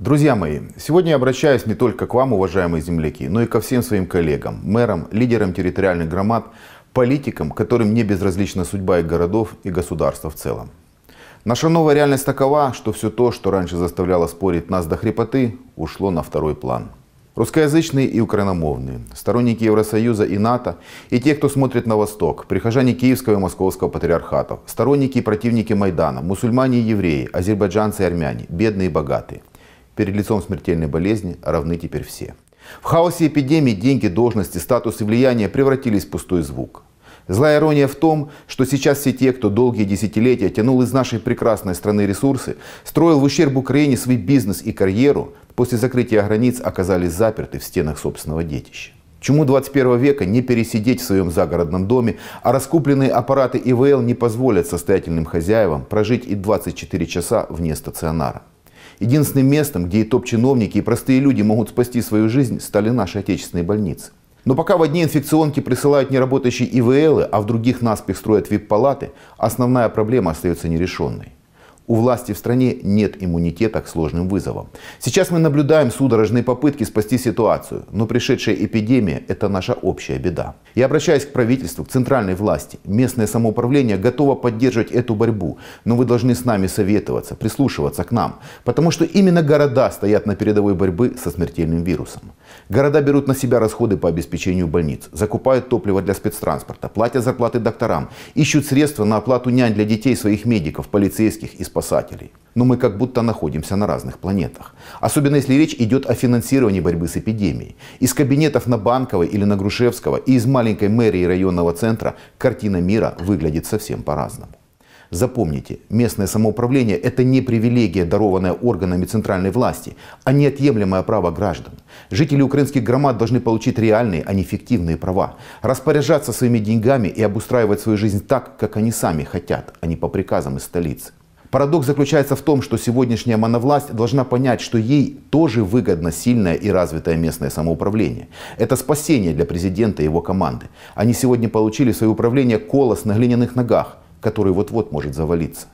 Друзья мои, сегодня я обращаюсь не только к вам, уважаемые земляки, но и ко всем своим коллегам, мэрам, лидерам территориальных громад, политикам, которым не безразлична судьба их городов и государства в целом. Наша новая реальность такова, что все то, что раньше заставляло спорить нас до хрипоты, ушло на второй план. Русскоязычные и украиномовные, сторонники Евросоюза и НАТО, и те, кто смотрит на восток, прихожане Киевского и Московского патриархатов, сторонники и противники Майдана, мусульмане и евреи, азербайджанцы и армяне, бедные и богатые – Перед лицом смертельной болезни равны теперь все. В хаосе эпидемии деньги, должности, статус и влияние превратились в пустой звук. Злая ирония в том, что сейчас все те, кто долгие десятилетия тянул из нашей прекрасной страны ресурсы, строил в ущерб Украине свой бизнес и карьеру, после закрытия границ оказались заперты в стенах собственного детища. Чему 21 века не пересидеть в своем загородном доме, а раскупленные аппараты ИВЛ не позволят состоятельным хозяевам прожить и 24 часа вне стационара. Единственным местом, где и топ-чиновники, и простые люди могут спасти свою жизнь, стали наши отечественные больницы. Но пока в одни инфекционки присылают неработающие ИВЛы, а в других наспех строят вип-палаты, основная проблема остается нерешенной. У власти в стране нет иммунитета к сложным вызовам. Сейчас мы наблюдаем судорожные попытки спасти ситуацию, но пришедшая эпидемия – это наша общая беда. Я обращаюсь к правительству, к центральной власти. Местное самоуправление готово поддерживать эту борьбу, но вы должны с нами советоваться, прислушиваться к нам, потому что именно города стоят на передовой борьбы со смертельным вирусом. Города берут на себя расходы по обеспечению больниц, закупают топливо для спецтранспорта, платят зарплаты докторам, ищут средства на оплату нянь для детей своих медиков, полицейских и спортсменов спасателей. Но мы как будто находимся на разных планетах. Особенно если речь идет о финансировании борьбы с эпидемией. Из кабинетов на Банковой или на Грушевского и из маленькой мэрии районного центра картина мира выглядит совсем по-разному. Запомните, местное самоуправление – это не привилегия, дарованная органами центральной власти, а неотъемлемое право граждан. Жители украинских громад должны получить реальные, а не фиктивные права. Распоряжаться своими деньгами и обустраивать свою жизнь так, как они сами хотят, а не по приказам из столицы. Парадокс заключается в том, что сегодняшняя моновласть должна понять, что ей тоже выгодно сильное и развитое местное самоуправление. Это спасение для президента и его команды. Они сегодня получили в свое управление колос на глиняных ногах, который вот-вот может завалиться.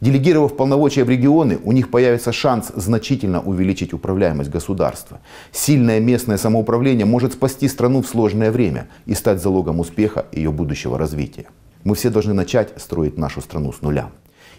Делегировав полномочия в регионы, у них появится шанс значительно увеличить управляемость государства. Сильное местное самоуправление может спасти страну в сложное время и стать залогом успеха ее будущего развития. Мы все должны начать строить нашу страну с нуля.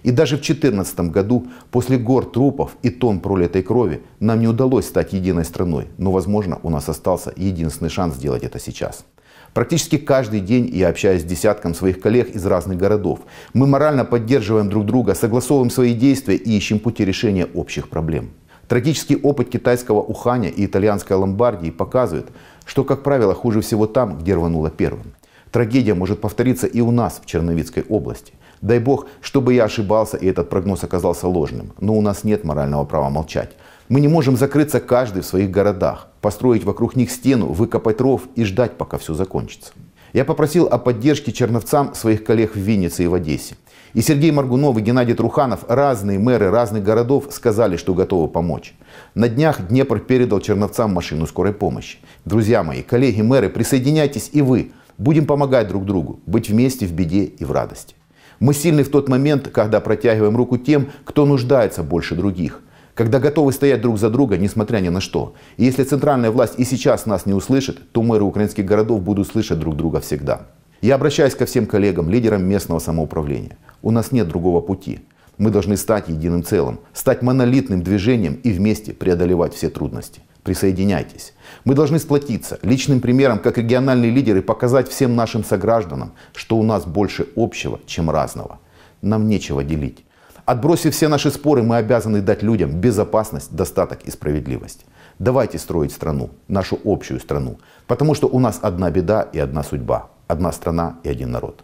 И даже в 2014 году, после гор трупов и тонн пролитой крови, нам не удалось стать единой страной, но, возможно, у нас остался единственный шанс сделать это сейчас. Практически каждый день я общаюсь с десятком своих коллег из разных городов. Мы морально поддерживаем друг друга, согласовываем свои действия и ищем пути решения общих проблем. Трагический опыт китайского Уханя и итальянской Ломбардии показывает, что, как правило, хуже всего там, где рвануло первым. Трагедия может повториться и у нас в Черновицкой области. Дай бог, чтобы я ошибался и этот прогноз оказался ложным. Но у нас нет морального права молчать. Мы не можем закрыться каждый в своих городах, построить вокруг них стену, выкопать ров и ждать, пока все закончится. Я попросил о поддержке черновцам своих коллег в Виннице и в Одессе. И Сергей Маргунов, и Геннадий Труханов, разные мэры разных городов сказали, что готовы помочь. На днях Днепр передал черновцам машину скорой помощи. Друзья мои, коллеги, мэры, присоединяйтесь и вы. Будем помогать друг другу, быть вместе в беде и в радости. Мы сильны в тот момент, когда протягиваем руку тем, кто нуждается больше других, когда готовы стоять друг за друга, несмотря ни на что. И если центральная власть и сейчас нас не услышит, то мэры украинских городов будут слышать друг друга всегда. Я обращаюсь ко всем коллегам, лидерам местного самоуправления. У нас нет другого пути. Мы должны стать единым целым, стать монолитным движением и вместе преодолевать все трудности присоединяйтесь. Мы должны сплотиться личным примером, как региональные лидеры, показать всем нашим согражданам, что у нас больше общего, чем разного. Нам нечего делить. Отбросив все наши споры, мы обязаны дать людям безопасность, достаток и справедливость. Давайте строить страну, нашу общую страну, потому что у нас одна беда и одна судьба, одна страна и один народ.